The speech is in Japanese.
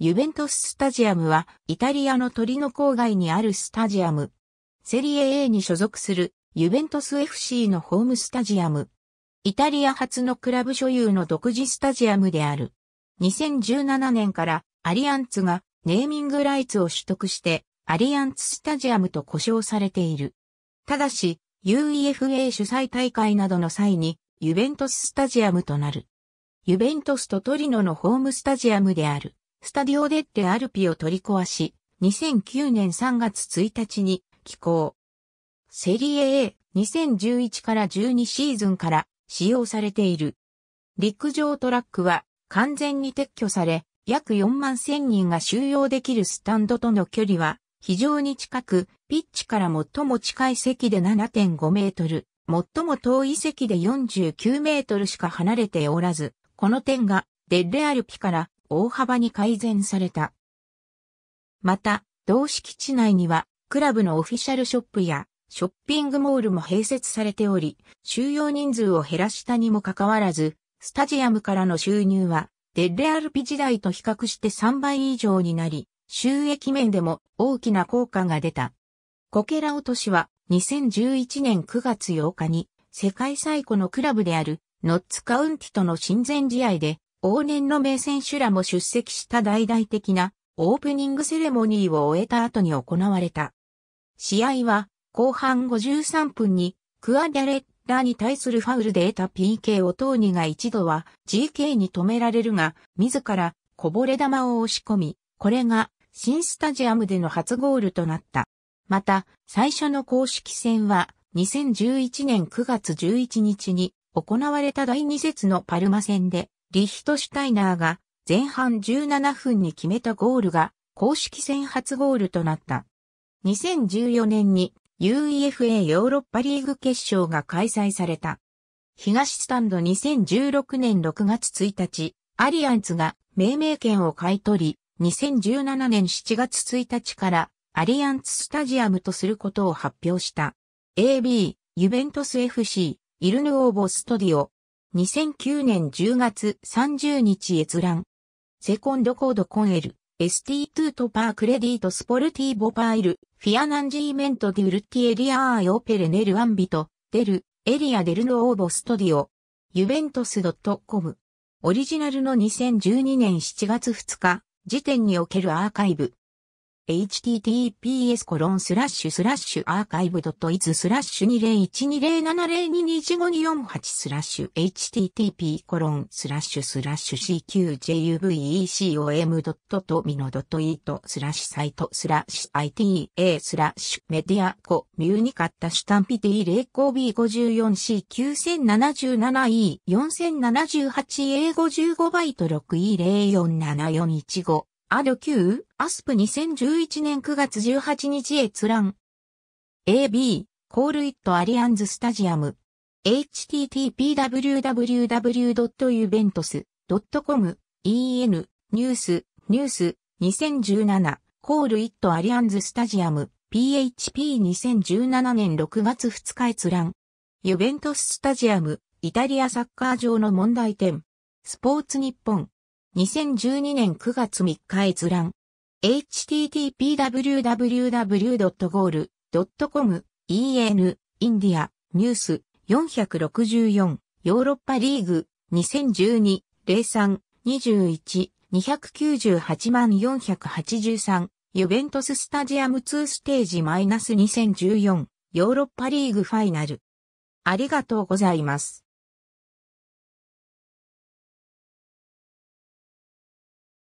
ユベントススタジアムはイタリアのトリノ郊外にあるスタジアム。セリエ A に所属するユベントス FC のホームスタジアム。イタリア初のクラブ所有の独自スタジアムである。2017年からアリアンツがネーミングライツを取得してアリアンツスタジアムと呼称されている。ただし UEFA 主催大会などの際にユベントススタジアムとなる。ユベントスとトリノのホームスタジアムである。スタディオデッテアルピを取り壊し、2009年3月1日に寄港。セリエ A2011 から12シーズンから使用されている。陸上トラックは完全に撤去され、約4万1000人が収容できるスタンドとの距離は非常に近く、ピッチから最も近い席で7.5メートル、最も遠い席で49メートルしか離れておらず、この点がデッレアルピから大幅に改善された。また、同敷地内には、クラブのオフィシャルショップや、ショッピングモールも併設されており、収容人数を減らしたにもかかわらず、スタジアムからの収入は、デッレアルピ時代と比較して3倍以上になり、収益面でも大きな効果が出た。コケラオとしは2011年9月8日に世界最古のクラブであるノッツカウンティとの親善試合で往年の名選手らも出席した大々的なオープニングセレモニーを終えた後に行われた。試合は後半53分にクアデレッラに対するファウルで得た PK をトーニが一度は GK に止められるが、自らこぼれ球を押し込み、これが新スタジアムでの初ゴールとなった。また、最初の公式戦は2011年9月11日に行われた第2節のパルマ戦でリヒトシュタイナーが前半17分に決めたゴールが公式戦初ゴールとなった。2014年に UEFA ヨーロッパリーグ決勝が開催された。東スタンド2016年6月1日、アリアンツが命名権を買い取り、2017年7月1日からアリアンツスタジアムとすることを発表した。AB、ユベントス FC、イルヌオーボストディオ、2009年10月30日閲覧。セコンドコードコンエル、ST2 トパークレディートスポルティーボパイル、フィアナンジーメントデュルティエリアーヨペレネルアンビト、デル、エリアデルノオーボストディオ、ユベントス .com。オリジナルの2012年7月2日、時点におけるアーカイブ。https コロンスラッシュスラッシュアーカイブドットイズスラッシュ20120702254スラッシュ http コロンスラッシュスラッシュ CQJUVECOM ドットトミノドットイートスラッシュサイトスラッシュ ITA スラッシュメディアコミュニカッタシュタンピティレイコ B54C9077E4078A55 バイト 6E0474155 アド Q、アスプ2011年9月18日閲覧。AB、コールイットアリアンズスタジアム。h t t p w w w u v e n t u s c o m en、ニュース、ニュース、2017、コールイットアリアンズスタジアム、PHP2017 年6月2日閲覧。ユベントススタジアム、イタリアサッカー場の問題点。スポーツ日本。2012年9月3日閲覧。http://www.goal.com en インディアニュース464ヨーロッパリーグ2012-03-21-298万483ユベントススタジアム2ステージ -2014 ヨーロッパリーグファイナル。ありがとうございます。